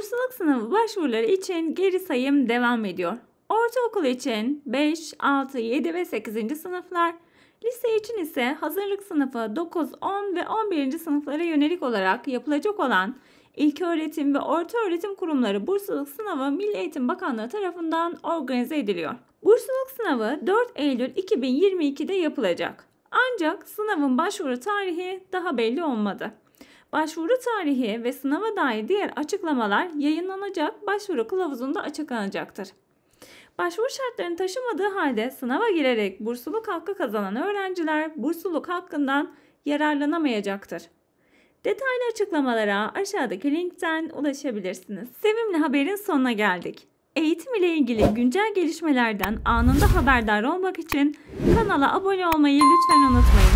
Bursluluk sınavı başvuruları için geri sayım devam ediyor. Ortaokul için 5, 6, 7 ve 8. sınıflar, lise için ise hazırlık sınıfı 9, 10 ve 11. sınıflara yönelik olarak yapılacak olan İlköğretim ve ortaöğretim Kurumları Bursluluk Sınavı Milli Eğitim Bakanlığı tarafından organize ediliyor. Bursluluk sınavı 4 Eylül 2022'de yapılacak. Ancak sınavın başvuru tarihi daha belli olmadı. Başvuru tarihi ve sınava dair diğer açıklamalar yayınlanacak başvuru kılavuzunda açıklanacaktır. Başvuru şartlarını taşımadığı halde sınava girerek bursluluk hakkı kazanan öğrenciler bursluluk hakkından yararlanamayacaktır. Detaylı açıklamalara aşağıdaki linkten ulaşabilirsiniz. Sevimli haberin sonuna geldik. Eğitim ile ilgili güncel gelişmelerden anında haberdar olmak için kanala abone olmayı lütfen unutmayın.